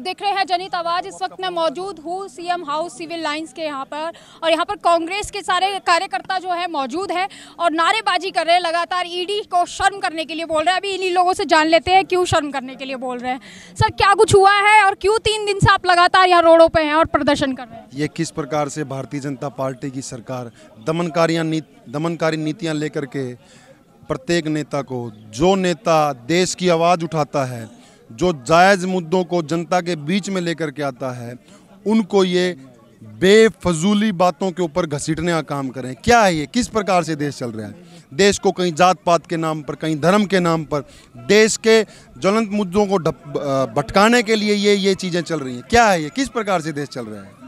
आप देख रहे हैं जनित आवाज इस वक्त मैं मौजूद हूँ सीएम हाउस सिविल लाइंस के यहाँ पर और यहाँ पर कांग्रेस के सारे कार्यकर्ता जो है मौजूद है और नारेबाजी कर रहे हैं लगातार ईडी को शर्म करने के लिए बोल रहे हैं अभी इन्हीं लोगों से जान लेते हैं क्यों शर्म करने के लिए बोल रहे हैं सर क्या कुछ हुआ है और क्यों तीन दिन से आप लगातार यहाँ रोडो पे हैं और प्रदर्शन कर रहे हैं ये किस प्रकार से भारतीय जनता पार्टी की सरकार दमनकारियाँ दमनकारी नीतियाँ लेकर के प्रत्येक नेता को जो नेता देश की आवाज़ उठाता है जो जायज़ मुद्दों को जनता के बीच में लेकर के आता है उनको ये बेफजूली बातों के ऊपर घसीटने का काम करें क्या है ये किस प्रकार से देश चल रहा है देश को कहीं जात पात के नाम पर कहीं धर्म के नाम पर देश के ज्वलंत मुद्दों को भटकाने के लिए ये ये चीज़ें चल रही हैं क्या है ये किस प्रकार से देश चल रहा है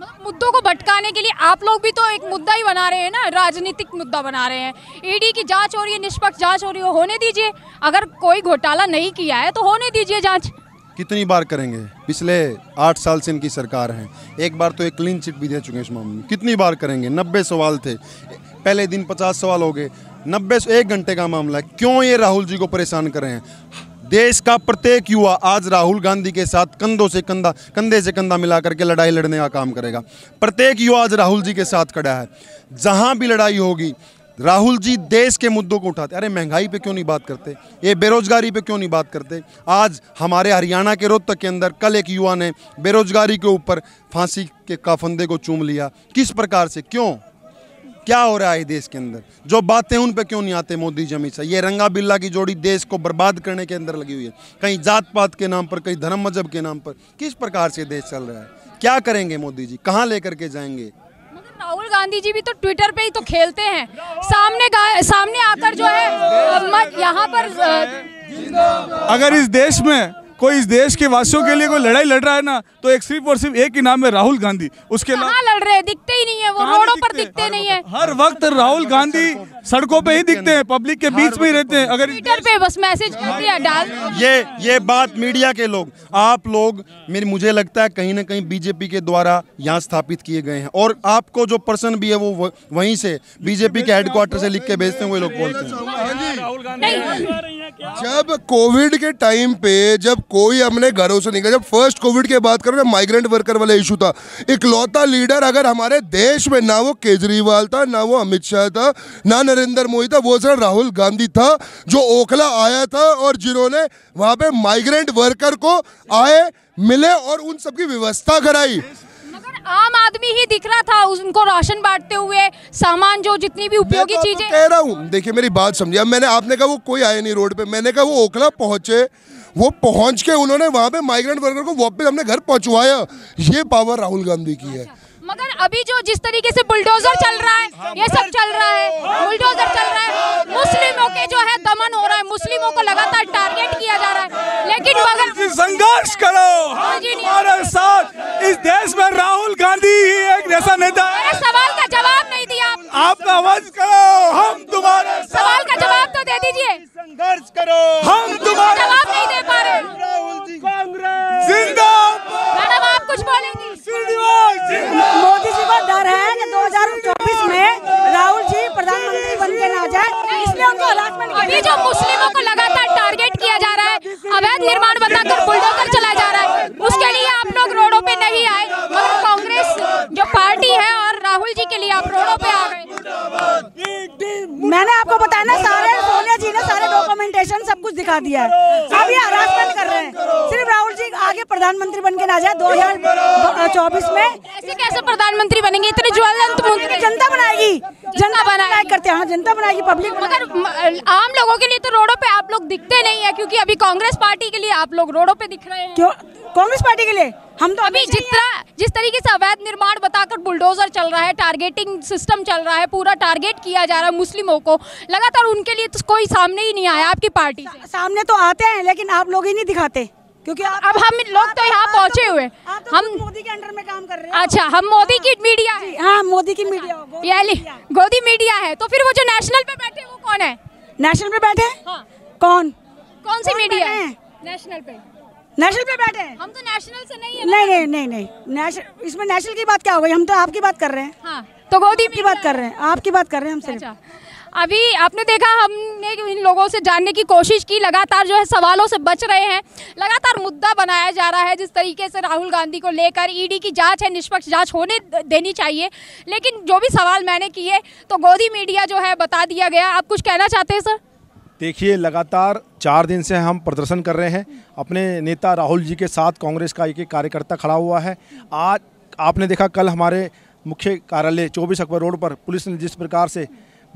मतलब मुद्दों को भटकाने के लिए आप लोग भी तो एक मुद्दा ही बना रहे हैं ना राजनीतिक मुद्दा बना रहे हैं ईडी e की जांच हो रही है निष्पक्ष जांच हो रही है होने दीजिए अगर कोई घोटाला नहीं किया है तो होने दीजिए जांच कितनी बार करेंगे पिछले आठ साल से इनकी सरकार है एक बार तो एक क्लीन चिट भी दे चुके हैं इस मामले में कितनी बार करेंगे नब्बे सवाल थे पहले दिन पचास सवाल हो गए नब्बे एक घंटे का मामला है क्यों ये राहुल जी को परेशान कर रहे हैं देश का प्रत्येक युवा आज राहुल गांधी के साथ कंधों से कंधा कंधे से कंधा मिला करके लड़ाई लड़ने का काम करेगा प्रत्येक युवा आज राहुल जी के साथ खड़ा है जहाँ भी लड़ाई होगी राहुल जी देश के मुद्दों को उठाते अरे महंगाई पे क्यों नहीं बात करते ये बेरोजगारी पे क्यों नहीं बात करते आज हमारे हरियाणा के रोहतक के अंदर कल एक युवा ने बेरोजगारी के ऊपर फांसी के काफंदे को चूम लिया किस प्रकार से क्यों क्या हो रहा है देश के अंदर जो बातें उन पर क्यों नहीं आते मोदी जी हमेशा ये रंगा बिल्ला की जोड़ी देश को बर्बाद करने के अंदर लगी हुई है कहीं जात पात के नाम पर कहीं धर्म मजहब के नाम पर किस प्रकार से देश चल रहा है क्या करेंगे मोदी जी कहाँ लेकर के जाएंगे राहुल गांधी जी भी तो ट्विटर पे ही तो खेलते हैं सामने सामने आकर जो है यहाँ पर अगर इस देश में कोई इस देश के वासियों के लिए कोई लड़ाई लड़ रहा है ना तो एक सिर्फ और सिर्फ एक ही नाम है राहुल गांधी उसके अलावा लड़ रहे हैं दिखते ही नहीं है वो रोडों पर दिखते नहीं है हर वक्त राहुल गांधी सड़कों पे ही दिखते हैं पब्लिक के बीच में ही रहते हैं अगर ट्विटर पे बस मैसेज डाल ये ये बात मीडिया के लोग आप लोग मेरी मुझे लगता है कहीं ना कहीं बीजेपी के द्वारा यहाँ स्थापित किए गए हैं और आपको जो पर्सन भी है वो वहीं से बीजेपी के हेडक्वार्टर से तो लिख के भेजते हैं वो लोग बोलते हैं हाँ जब कोविड के टाइम पे जब कोई हमने घरों से निकला जब फर्स्ट कोविड के बात करो ना माइग्रेंट वर्कर वाला इशू था इकलौता लीडर अगर हमारे देश में ना वो केजरीवाल था ना वो अमित शाह था ना नरेंद्र मोदी था वो सर राहुल गांधी था जो ओखला आया था और जिन्होंने वहां पे माइग्रेंट वर्कर को आए मिले और उन सबकी व्यवस्था कराई आम आदमी ही दिख रहा था उनको राशन बांटते हुए सामान जो जितनी भी उपयोगी तो चीजें कह रहा हूँ देखिए मेरी बात समझिए अब मैंने आपने कहा वो कोई आया नहीं रोड पे मैंने कहा वो ओखला पहुंचे वो पहुंच के उन्होंने वहां पे माइग्रेंट वर्कर को वापस अपने घर पहुंचवाया ये पावर राहुल गांधी की है मगर अभी जो जिस तरीके से बुलडोजर चल रहा है ये सब चल रहा है बुलडोजर चल रहा है मुस्लिमों के जो है दमन हो रहा है मुस्लिमों को लगातार टारगेट किया जा रहा है लेकिन मगर संघर्ष करो हाँ हमारे साथ इस देश में राहुल गांधी ही एक ऐसा नेता है सवाल का जवाब नहीं दिया आप आवाज करो हम तुम्हारे सवाल का जवाब तो दे दीजिए संघर्ष करो हम तुम्हारा जवाब नहीं दे पा रहे राहुल जी कांग्रेस जिंदा कुछ बोलेंगी मोदी जी को डर है कि 2024 में राहुल जी प्रधानमंत्री बन के ना जाए इसलिए उनको अभी जो मुस्लिमों को लगातार टारगेट किया जा रहा है अवैध निर्माण बनाकर बुलडोजर चला जा रहा है उसके लिए आप लोग रोडों पे नहीं आए मगर कांग्रेस जो पार्टी है और राहुल जी के लिए आप रोडो पे आ गए मैंने आपको बताया ना सारे सोनिया जी ने सारे डॉक्यूमेंटेशन सब कुछ दिखा दिया है अब ये हरासमेंट कर रहे हैं प्रधानमंत्री बन के ना जाए दो हजार चौबीस में ऐसे कैसे प्रधानमंत्री बनेंगे इतने ज्वलंत हाँ, तो जनता बनाएगी जनता बनाया करते हैं हाँ, जनता बनाएगी पब्लिक मगर आम लोगों के लिए तो रोडो पे आप लोग दिखते नहीं है क्यूँकी अभी कांग्रेस पार्टी के लिए आप लोग रोडो पे दिख रहे हैं क्यों कांग्रेस पार्टी के लिए हम तो अभी जितना जिस तरीके से अवैध निर्माण बताकर बुलडोजर चल रहा है टारगेटिंग सिस्टम चल रहा है पूरा टारगेट किया जा रहा है मुस्लिमों को लगातार उनके लिए तो कोई सामने ही नहीं आया आपकी पार्टी सा, सामने तो आते हैं लेकिन आप लोग ही नहीं दिखाते क्योंकि आप, अब हम लोग तो यहाँ तो पहुँचे हुए तो हम मोदी के अंडर में काम कर रहे हैं अच्छा हम मोदी की मीडिया है हाँ मोदी की अच्छा, मीडिया गोदी मीडिया है तो फिर वो जो नेशनल पे बैठे वो कौन है नेशनल पे बैठे हाँ। कौन कौन सी मीडिया है नेशनल पे नेशनल पे बैठे हैं हम तो नेशनल से नहीं है नहीं नहीं नहीं नहीं नेशनल इसमें नेशनल की बात क्या हो गई हम तो आपकी बात कर रहे हैं हाँ, तो गोदी की बात कर रहे हैं आपकी बात कर रहे हैं हम सिर्फ अच्छा। अभी आपने देखा हमने इन लोगों से जानने की कोशिश की लगातार जो है सवालों से बच रहे हैं लगातार मुद्दा बनाया जा रहा है जिस तरीके से राहुल गांधी को लेकर ईडी की जांच है निष्पक्ष जांच होने देनी चाहिए लेकिन जो भी सवाल मैंने किए तो गोदी मीडिया जो है बता दिया गया आप कुछ कहना चाहते हैं सर देखिए लगातार चार दिन से हम प्रदर्शन कर रहे हैं अपने नेता राहुल जी के साथ कांग्रेस का एक एक कार्यकर्ता खड़ा हुआ है आज आपने देखा कल हमारे मुख्य कार्यालय चौबीस अकबर रोड पर पुलिस ने जिस प्रकार से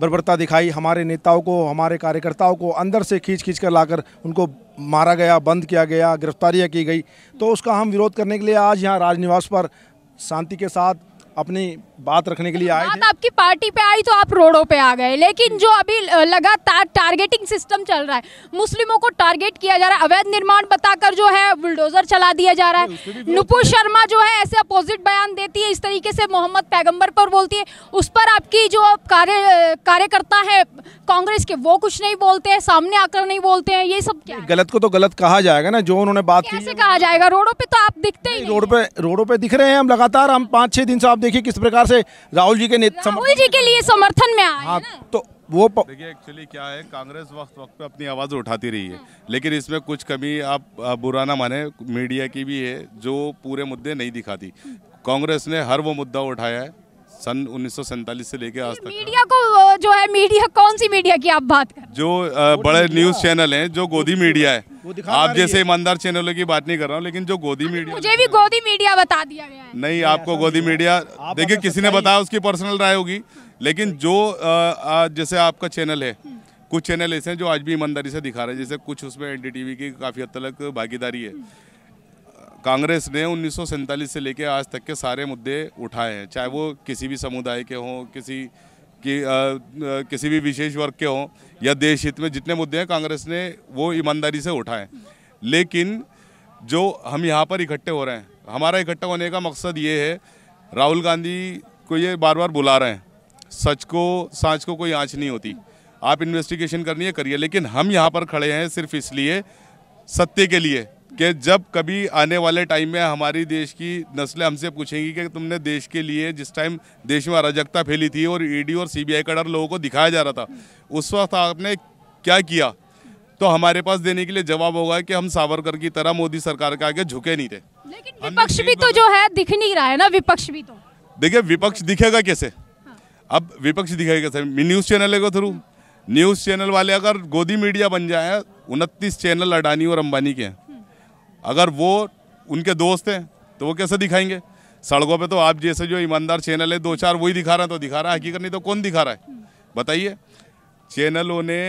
बर्बरता दिखाई हमारे नेताओं को हमारे कार्यकर्ताओं को अंदर से खींच खींच कर लाकर उनको मारा गया बंद किया गया गिरफ्तारियाँ की गई तो उसका हम विरोध करने के लिए आज यहाँ राजनिवास पर शांति के साथ अपनी बात रखने के लिए आए थे आपकी पार्टी पे आई तो आप रोडों पे आ गए लेकिन जो अभी लगातार टारगेटिंग सिस्टम चल रहा है मुस्लिमों को टारगेट किया जा रहा है अवैध निर्माण बताकर जो है बुलडोजर चला दिया जा रहा है नुपुर शर्मा जो है ऐसे अपोजिट बयान देती है इस तरीके से मोहम्मद पैगम्बर पर बोलती है उस पर आपकी जो कार्य कार्यकर्ता है कांग्रेस के वो कुछ नहीं बोलते हैं सामने आकर नहीं बोलते हैं ये सब क्या गलत को तो गलत कहा जाएगा ना जो उन्होंने बात की कहा जाएगा रोडो पे तो आप दिखते ही रोड पे रोडो पे दिख रहे हैं हम लगातार हम पाँच छह दिन से आप देखिए किस प्रकार से राहुल जी के राहुल जी के लिए समर्थन में आए हाँ, तो वो प... देखिए एक्चुअली क्या है कांग्रेस वक्त वक्त पे अपनी आवाज़ उठाती रही है लेकिन इसमें कुछ कमी आप बुरा ना माने मीडिया की भी है जो पूरे मुद्दे नहीं दिखाती कांग्रेस ने हर वो मुद्दा उठाया है सन उन्नीस से लेकर आज तक मीडिया को जो है मीडिया कौन सी मीडिया की आप बात कर जो बड़े न्यूज चैनल हैं जो गोदी मीडिया है आप जैसे ईमानदार चैनलों की बात नहीं कर रहा हूँ लेकिन जो गोदी मीडिया मुझे भी गोदी मीडिया बता दिया गया है नहीं आपको गोदी मीडिया देखिए तो किसी ने बताया उसकी पर्सनल राय होगी लेकिन जो जैसे आपका चैनल है कुछ चैनल ऐसे हैं जो आज भी ईमानदारी से दिखा रहे हैं जैसे कुछ उसमें एन की काफ़ी हद तक भागीदारी है कांग्रेस ने उन्नीस से लेकर आज तक के सारे मुद्दे उठाए हैं चाहे वो किसी भी समुदाय के हों किसी कि आ, किसी भी विशेष वर्ग के हों या देश हित में जितने मुद्दे हैं कांग्रेस ने वो ईमानदारी से उठाए लेकिन जो हम यहाँ पर इकट्ठे हो रहे हैं हमारा इकट्ठा होने का मकसद ये है राहुल गांधी को ये बार बार बुला रहे हैं सच को सांच को कोई आँच नहीं होती आप इन्वेस्टिगेशन करनी है करिए लेकिन हम यहाँ पर खड़े हैं सिर्फ इसलिए सत्य के लिए कि जब कभी आने वाले टाइम में हमारी देश की नस्लें हमसे पूछेंगी कि तुमने देश के लिए जिस टाइम देश में अराजकता फैली थी और ईडी e और सीबीआई का डर लोगों को दिखाया जा रहा था उस वक्त आपने क्या किया तो हमारे पास देने के लिए जवाब होगा कि हम सावरकर की तरह मोदी सरकार के आगे झुके नहीं थे लेकिन विपक्ष भी तो जो है दिख नहीं रहा है ना विपक्ष भी तो देखिए विपक्ष दिखेगा कैसे हाँ। अब विपक्ष दिखेगा कैसे न्यूज़ चैनल के थ्रू हाँ। न्यूज़ चैनल वाले अगर गोदी मीडिया बन जाए उनतीस चैनल अडानी और अंबानी के हैं अगर वो उनके दोस्त हैं तो वो कैसे दिखाएंगे सड़कों पे तो आप जैसे जो ईमानदार चैनल है दो चार वही दिखा रहे हैं तो दिखा रहा है हकीकत नहीं तो कौन दिखा रहा है बताइए चैनलों ने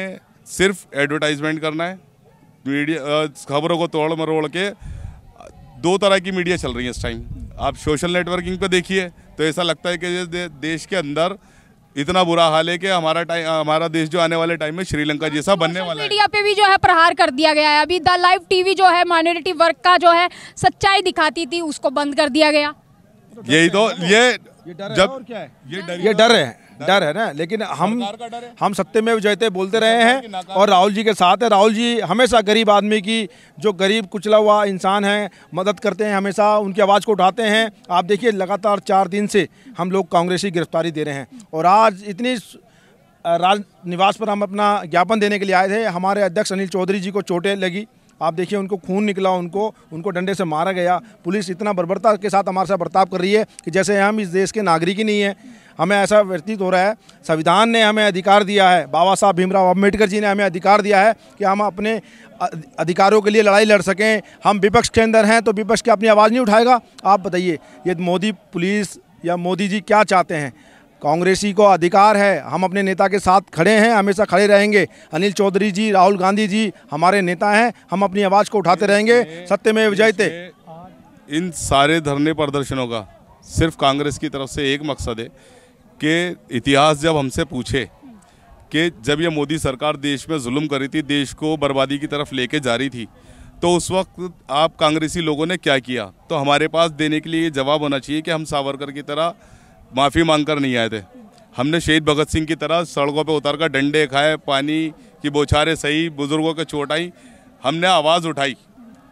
सिर्फ एडवर्टाइजमेंट करना है मीडिया खबरों को तोड़ मरोड़ के दो तरह की मीडिया चल रही है इस टाइम आप सोशल नेटवर्किंग पे देखिए तो ऐसा लगता है कि देश के अंदर इतना बुरा हाल है कि हमारा टाइम हमारा देश जो आने वाले टाइम में श्रीलंका जैसा हाँ, बनने वाला है मीडिया पे भी जो है प्रहार कर दिया गया है अभी द लाइव टीवी जो है माइनॉरिटी वर्ग का जो है सच्चाई दिखाती थी उसको बंद कर दिया गया यही तो ये जब क्या है ये डर है डर है ना लेकिन हम हम सत्य में जयते बोलते रहे हैं और राहुल जी के साथ है राहुल जी हमेशा गरीब आदमी की जो गरीब कुचला हुआ इंसान है मदद करते हैं हमेशा उनकी आवाज़ को उठाते हैं आप देखिए लगातार चार दिन से हम लोग कांग्रेसी गिरफ्तारी दे रहे हैं और आज इतनी राज निवास पर हम अपना ज्ञापन देने के लिए आए थे हमारे अध्यक्ष अनिल चौधरी जी को चोटें लगी आप देखिए उनको खून निकला उनको उनको डंडे से मारा गया पुलिस इतना बर्बरता के साथ हमारे साथ बर्ताव कर रही है कि जैसे हम इस देश के नागरिक ही नहीं हैं हमें ऐसा व्यतीत हो रहा है संविधान ने हमें अधिकार दिया है बाबा साहब भीमराव अम्बेडकर जी ने हमें अधिकार दिया है कि हम अपने अधिकारों के लिए लड़ाई लड़ सकें हम विपक्ष के अंदर हैं तो विपक्ष की अपनी आवाज़ नहीं उठाएगा आप बताइए ये मोदी पुलिस या मोदी जी क्या चाहते हैं कांग्रेसी को अधिकार है हम अपने नेता के साथ खड़े हैं हमेशा खड़े रहेंगे अनिल चौधरी जी राहुल गांधी जी हमारे नेता हैं हम अपनी आवाज़ को उठाते रहेंगे सत्य में विजय थे इन सारे धरने प्रदर्शनों का सिर्फ कांग्रेस की तरफ से एक मकसद है कि इतिहास जब हमसे पूछे कि जब ये मोदी सरकार देश में जुल्म करी थी देश को बर्बादी की तरफ लेके जा रही थी तो उस वक्त आप कांग्रेसी लोगों ने क्या किया तो हमारे पास देने के लिए ये जवाब होना चाहिए कि हम सावरकर की तरह माफ़ी मांग कर नहीं आए थे हमने शहीद भगत सिंह की तरह सड़कों पर उतर कर डंडे खाए पानी की बौछारें सही बुज़ुर्गों के चोट आई हमने आवाज़ उठाई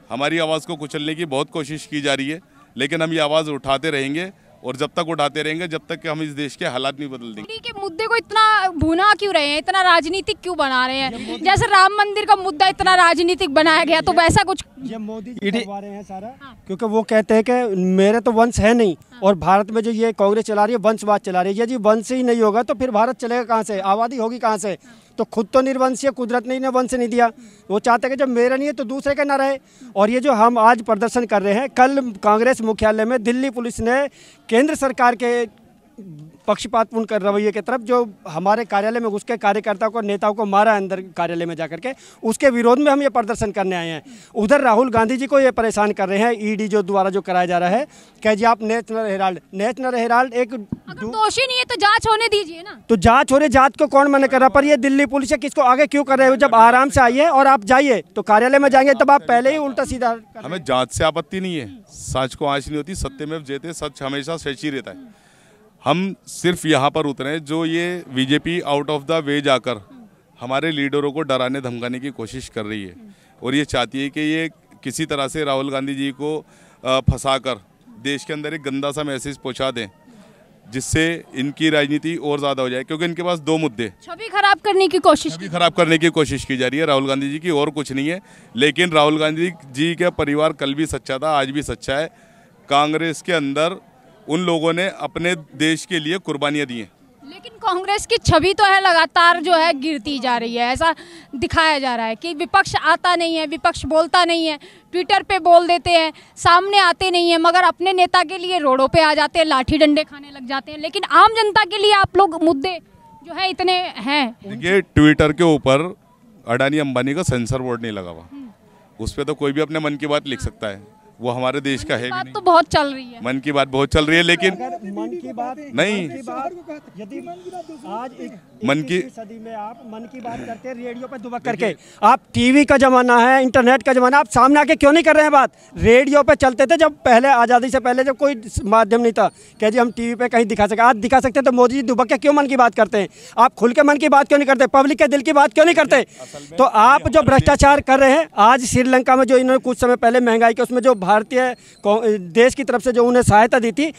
हमारी आवाज़ को कुचलने की बहुत कोशिश की जा रही है लेकिन हम ये आवाज़ उठाते रहेंगे और जब तक उठाते रहेंगे जब तक कि हम इस देश के हालात नहीं बदल देंगे के मुद्दे को इतना भुना क्यों रहे हैं इतना राजनीतिक क्यों बना रहे हैं जैसे राम मंदिर का मुद्दा इतना राजनीतिक बनाया गया तो वैसा कुछ ये मोदी रहे हैं सारा हाँ। क्योंकि वो कहते हैं कि मेरे तो वंश है नहीं हाँ। और भारत में जो ये कांग्रेस चला रही है वंशवाद चला रही है यदि वंश ही नहीं होगा तो फिर भारत चलेगा कहाँ से आबादी होगी कहाँ से हाँ। तो खुद तो है कुदरत ने इन्हें वंश नहीं दिया वो चाहते कि जब मेरा नहीं है तो दूसरे का ना रहे और ये जो हम आज प्रदर्शन कर रहे हैं कल कांग्रेस मुख्यालय में दिल्ली पुलिस ने केंद्र सरकार के पक्षपातपूर्ण कर रवैये की तरफ जो हमारे कार्यालय में घुस के कार्यकर्ताओं को नेताओं को मारा अंदर कार्यालय में जाकर के उसके विरोध में हम ये प्रदर्शन करने आए हैं उधर राहुल गांधी जी को ये परेशान कर रहे हैं ईडी e जो द्वारा जो कराया जा रहा है कह जी आप नेशनल हेराल्ड नेशनल हेराल्ड एक दोषी नहीं है तो जाँच होने दीजिए ना तो जाँच हो रही जाँच को कौन मना कर रहा पर ये दिल्ली पुलिस है किसको आगे क्यों कर रहे हो जब आराम से आइए और आप जाइए तो कार्यालय में जाएंगे तब आप पहले ही उल्टा सीधा हमें जाँच से आपत्ति नहीं है सच को आँच नहीं होती सत्य में जेते सच हमेशा सच ही रहता है हम सिर्फ यहाँ पर उतरे जो ये BJP out of the way जाकर हमारे लीडरों को डराने धमकाने की कोशिश कर रही है और ये चाहती है कि ये किसी तरह से राहुल गांधी जी को फंसा कर देश के अंदर एक गंदा सा मैसेज पहुँचा दें जिससे इनकी राजनीति और ज़्यादा हो जाए क्योंकि इनके पास दो मुद्दे छवि खराब करने की कोशिश छवि खराब करने की कोशिश की जा रही है राहुल गांधी जी की और कुछ नहीं है लेकिन राहुल गांधी जी का परिवार कल भी सच्चा था आज भी सच्चा है कांग्रेस के अंदर उन लोगों ने अपने देश के लिए कुर्बानियाँ दी हैं लेकिन कांग्रेस की छवि तो है लगातार जो है गिरती जा रही है ऐसा दिखाया जा रहा है कि विपक्ष आता नहीं है विपक्ष बोलता नहीं है ट्विटर पे बोल देते हैं सामने आते नहीं है मगर अपने नेता के लिए रोडों पे आ जाते हैं लाठी डंडे खाने लग जाते हैं लेकिन आम जनता के लिए आप लोग मुद्दे जो है इतने हैं ये ट्विटर के ऊपर अडानी अम्बानी का सेंसर बोर्ड नहीं लगा हुआ हम्म। उस पर तो कोई भी अपने मन की बात लिख सकता है वो हमारे देश का है बात तो बहुत चल रही है मन की बात बहुत चल रही है लेकिन मन की बात नहीं यदि आज एक, मन की सदी में आप मन की बात करते हैं रेडियो पर दुबक करके आप टीवी का जमाना है इंटरनेट का जमाना आप सामने आके क्यों नहीं कर रहे हैं बात रेडियो पे चलते थे जब पहले आज़ादी से पहले जब कोई माध्यम नहीं था कह जी हम टीवी पे कहीं दिखा सके आज दिखा सकते तो मोदी जी दुबक के क्यों मन की बात करते हैं आप खुल के मन की बात क्यों नहीं करते पब्लिक के दिल की बात क्यों नहीं करते तो आप जो भ्रष्टाचार कर रहे हैं आज श्रीलंका में जो इन्होंने कुछ समय पहले महंगाई के उसमें जो भारतीय देश की तरफ से जो उन्हें सहायता दी थी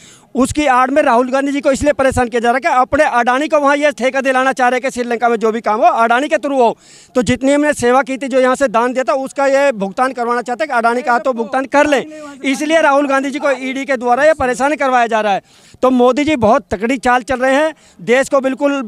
उसकी आड़ में राहुल गांधी जी को इसलिए परेशान किया जा रहा है कि अपने अडानी को वहाँ ये ठेका दिलाना चाह रहे हैं कि श्रीलंका में जो भी काम हो अडानी के थ्रू हो तो जितनी हमने सेवा की थी जो यहाँ से दान दिया था उसका ये भुगतान करवाना चाहते हैं कि अडानी का तो भुगतान कर लें इसलिए राहुल गांधी जी को ईडी e के द्वारा ये परेशान करवाया जा रहा है तो मोदी जी बहुत तकड़ी चाल चल रहे हैं देश को बिल्कुल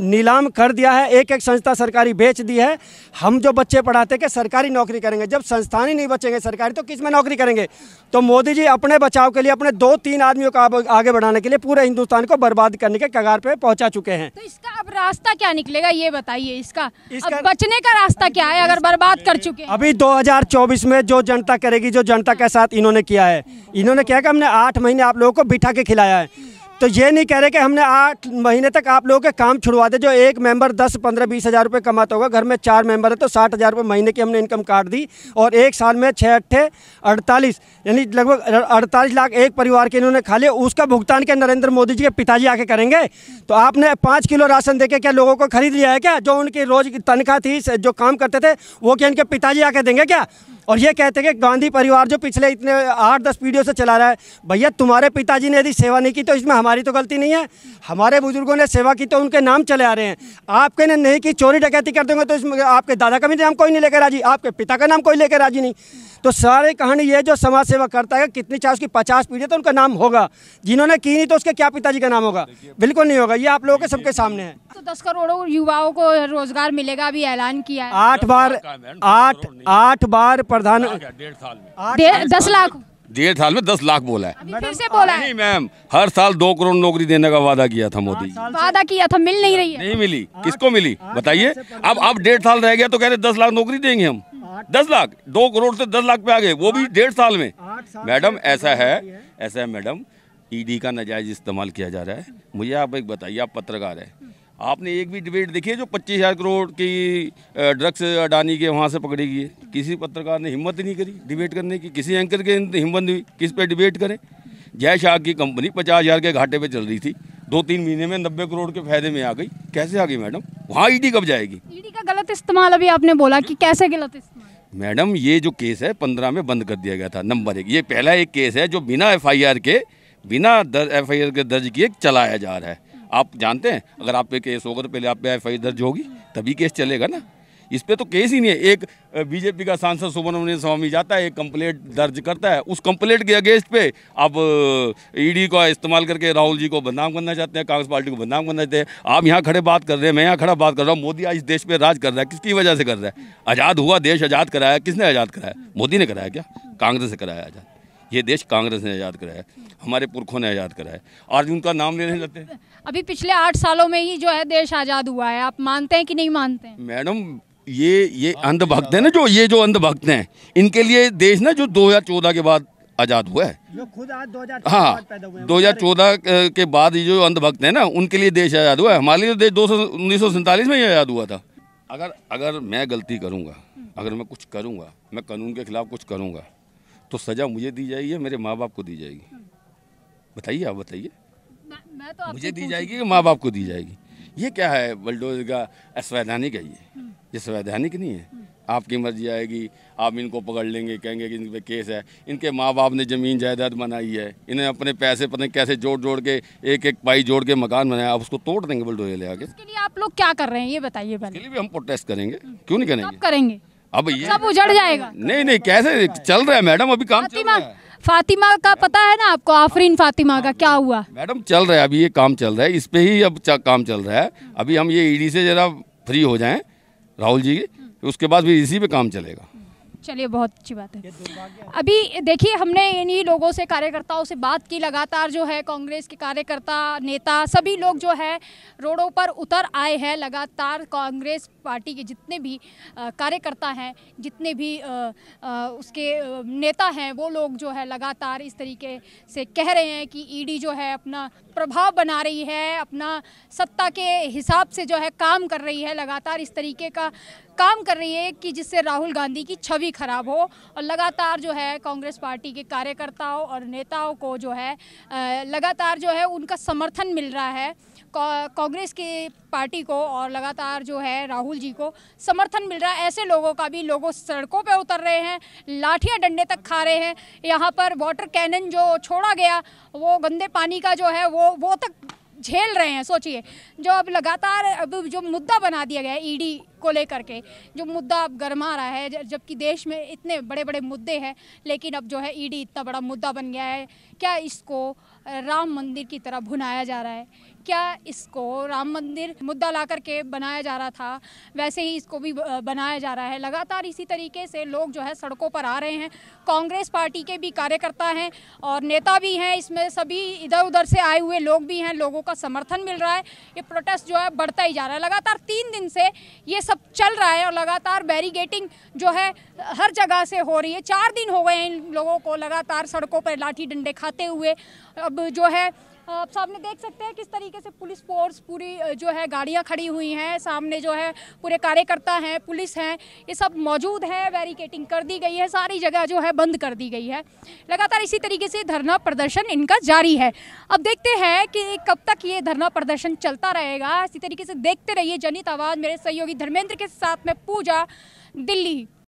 नीलाम कर दिया है एक एक संस्था सरकारी बेच दी है हम जो बच्चे पढ़ाते के सरकारी नौकरी करेंगे जब संस्थान ही नहीं बचेंगे सरकारी तो किस में नौकरी करेंगे तो मोदी जी अपने बचाव के लिए अपने दो तीन आदमियों को आगे बढ़ाने के लिए पूरे हिंदुस्तान को बर्बाद करने के कगार पे पहुंचा चुके हैं तो इसका अब रास्ता क्या निकलेगा ये बताइए इसका, इसका अब बचने का रास्ता क्या है अगर बर्बाद कर चुके अभी दो में जो जनता करेगी जो जनता के साथ इन्होंने किया है इन्होंने क्या हमने आठ महीने आप लोगों को बिठा के खिलाया है तो ये नहीं कह रहे कि हमने आठ महीने तक आप लोगों के काम छुड़वा दे जो एक मेंबर दस पंद्रह बीस हज़ार रुपये कमाता होगा घर में चार मेंबर है तो साठ हज़ार रुपये महीने की हमने इनकम काट दी और एक साल में छः अट्ठे अड़तालीस यानी लगभग अड़तालीस लाख एक परिवार के इन्होंने खा लिया उसका भुगतान क्या नरेंद्र मोदी जी के पिताजी आके करेंगे तो आपने पाँच किलो राशन दे के क्या लोगों को खरीद लिया है क्या जो उनकी रोज़ तनख्वाह थी जो काम करते थे वो क्या इनके पिताजी आके देंगे क्या और ये कहते हैं कि गांधी परिवार जो पिछले इतने आठ दस पीढ़ियों से चला रहा है भैया तुम्हारे पिताजी ने यदि सेवा नहीं की तो इसमें हमारी तो गलती नहीं है हमारे बुजुर्गों ने सेवा की तो उनके नाम चले आ रहे हैं आपके ने नहीं की चोरी डकैती कर देंगे तो इसमें आपके दादा का भी नाम कोई नहीं लेकर राजी आपके पिता का नाम कोई लेकर राजी नहीं तो सारे कहानी ये जो समाज सेवा करता है कितनी चाहे उसकी पचास पीढ़ी तो उनका नाम होगा जिन्होंने की नहीं तो उसके क्या पिताजी का नाम होगा बिल्कुल नहीं होगा ये आप लोगों के सबके सामने है तो दस करोड़ युवाओं को रोजगार मिलेगा अभी ऐलान किया आठ बार आठ आठ बार प्रधान डेढ़ साल दस लाख डेढ़ साल में दस लाख बोला है फिर से बोला नहीं मैम हर साल दो करोड़ नौकरी देने का वादा किया था मोदी वादा किया था मिल नहीं रही है नहीं मिली किसको मिली बताइए अब अब डेढ़ साल रह गया तो कह रहे दस लाख नौकरी देंगे हम दस लाख दो करोड़ से दस लाख पे आ गए वो भी डेढ़ साल में मैडम ऐसा है ऐसा है मैडम ईडी का नजायज इस्तेमाल किया जा रहा है मुझे आप एक बताइए आप पत्रकार है आपने एक भी डिबेट देखी है जो पच्चीस हज़ार करोड़ की ड्रग्स अडानी के वहाँ से पकड़ी गई है किसी पत्रकार ने हिम्मत नहीं करी डिबेट करने की किसी एंकर के हिम्मत नहीं हुई किस पे डिबेट करें जय शाह की कंपनी पचास हज़ार के घाटे पे चल रही थी दो तीन महीने में नब्बे करोड़ के फायदे में आ गई कैसे आ गई मैडम वहाँ ईडी कब जाएगी ईडी का गलत इस्तेमाल अभी आपने बोला की कैसे गलत इस्तेमाल मैडम ये जो केस है पंद्रह में बंद कर दिया गया था नंबर एक ये पहला एक केस है जो बिना एफआईआर के बिना दर, एफ आई आर के दर्ज किए चलाया जा रहा है आप जानते हैं अगर आप पे केस होगा तो पहले आप पे एफ आई दर्ज होगी तभी केस चलेगा ना इस पर तो केस ही नहीं है एक बीजेपी का सांसद सुब्रमण्यम स्वामी जाता है एक कंप्लेट दर्ज करता है उस कंप्लेट के अगेंस्ट पे आप ईडी का इस्तेमाल करके राहुल जी को बदनाम करना चाहते हैं कांग्रेस पार्टी को बदनाम करना चाहते हैं आप यहाँ खड़े बात कर रहे हैं मैं यहाँ खड़ा बात कर रहा हूँ मोदी आज देश पर राज कर रहा है किसकी वजह से कर रहा है आज़ाद हुआ देश आज़ाद कराया किसने आज़ाद कराया मोदी ने कराया क्या कांग्रेस ने कराया आज़ाद ये देश कांग्रेस ने आज़ाद कराया हमारे पुरखों ने आज़ाद कराया आज उनका नाम लेने लगते अभी पिछले आठ सालों में ही जो है देश आज़ाद हुआ है आप मानते हैं कि नहीं मानते मैडम ये ये हाँ, अंधभक्त है ना जो ये जो अंधभक्त हैं इनके लिए देश ना जो 2014 के बाद आज़ाद हुआ है खुद आज हाँ दो हजार चौदह के बाद ये जो अंधभक्त है ना उनके लिए देश आज़ाद हुआ है हमारे लिए तो देश दो सौ में ही आज़ाद हुआ था अगर अगर मैं गलती करूँगा अगर मैं कुछ करूँगा मैं कानून के खिलाफ कुछ करूंगा तो सज़ा मुझे दी जाएगी या मेरे माँ बाप को दी जाएगी बताइए आप बताइए तो मुझे दी जाएगी कि माँ बाप को दी जाएगी ये क्या है बलडोज का असवैधानिक है ये हम्म। ये संवैधानिक नहीं है आपकी मर्जी आएगी आप इनको पकड़ लेंगे कहेंगे कि इन पर केस है इनके माँ बाप ने ज़मीन जायदाद बनाई है इन्हें अपने पैसे पता कैसे जोड़ जोड़ के एक एक पाई जोड़ के मकान बनाया आप उसको तोड़ देंगे बुलडोजे ले आके इसके लिए आप लोग क्या कर रहे हैं ये बताइए पहले लिए भी हम प्रोटेस्ट करेंगे क्यों नहीं करेंगे करेंगे अब ये सब उजड़ जाएगा नहीं नहीं कैसे चल रहा है मैडम अभी काम चल रहा है फातिमा का पता है ना आपको आफरीन फातिमा का क्या हुआ मैडम चल रहा है अभी ये काम चल रहा है इस पे ही अब काम चल रहा है अभी हम ये ईडी से जरा फ्री हो जाएं राहुल जी उसके बाद भी इसी पे काम चलेगा चलिए बहुत अच्छी बात है अभी देखिए हमने इन्हीं लोगों से कार्यकर्ताओं से बात की लगातार जो है कांग्रेस के कार्यकर्ता नेता सभी लोग जो है रोडों पर उतर आए हैं लगातार कांग्रेस पार्टी के जितने भी कार्यकर्ता हैं जितने भी उसके नेता हैं वो लोग जो है लगातार इस तरीके से कह रहे हैं कि ईडी e जो है अपना प्रभाव बना रही है अपना सत्ता के हिसाब से जो है काम कर रही है लगातार इस तरीके का काम कर रही है कि जिससे राहुल गांधी की छवि खराब हो और लगातार जो है कांग्रेस पार्टी के कार्यकर्ताओं और नेताओं को जो है लगातार जो है उनका समर्थन मिल रहा है कांग्रेस के पार्टी को और लगातार जो है राहुल जी को समर्थन मिल रहा है ऐसे लोगों का भी लोगों सड़कों पर उतर रहे हैं लाठियाँ डंडे तक खा रहे हैं यहाँ पर वाटर कैनन जो छोड़ा गया वो गंदे पानी का जो है वो वो तक झेल रहे हैं सोचिए जो अब लगातार अब जो मुद्दा बना दिया गया है ईडी को लेकर के जो मुद्दा अब गर्मा रहा है जबकि देश में इतने बड़े बड़े मुद्दे हैं लेकिन अब जो है ईडी इतना बड़ा मुद्दा बन गया है क्या इसको राम मंदिर की तरह भुनाया जा रहा है क्या इसको राम मंदिर मुद्दा ला करके बनाया जा रहा था वैसे ही इसको भी बनाया जा रहा है लगातार इसी तरीके से लोग जो है सड़कों पर आ रहे हैं कांग्रेस पार्टी के भी कार्यकर्ता हैं और नेता भी हैं इसमें सभी इधर उधर से आए हुए लोग भी हैं लोगों का समर्थन मिल रहा है ये प्रोटेस्ट जो है बढ़ता ही जा रहा है लगातार तीन दिन से ये सब चल रहा है और लगातार बैरिगेटिंग जो है हर जगह से हो रही है चार दिन हो गए हैं इन लोगों को लगातार सड़कों पर लाठी डंडे खाते हुए अब जो है आप सामने देख सकते हैं किस तरीके से पुलिस फोर्स पूरी जो है गाड़ियां खड़ी हुई हैं सामने जो है पूरे कार्यकर्ता हैं पुलिस हैं ये सब मौजूद हैं बैरिकेटिंग कर दी गई है सारी जगह जो है बंद कर दी गई है लगातार इसी तरीके से धरना प्रदर्शन इनका जारी है अब देखते हैं कि कब तक ये धरना प्रदर्शन चलता रहेगा इसी तरीके से देखते रहिए जनित आवाज़ मेरे सहयोगी धर्मेंद्र के साथ में पूजा दिल्ली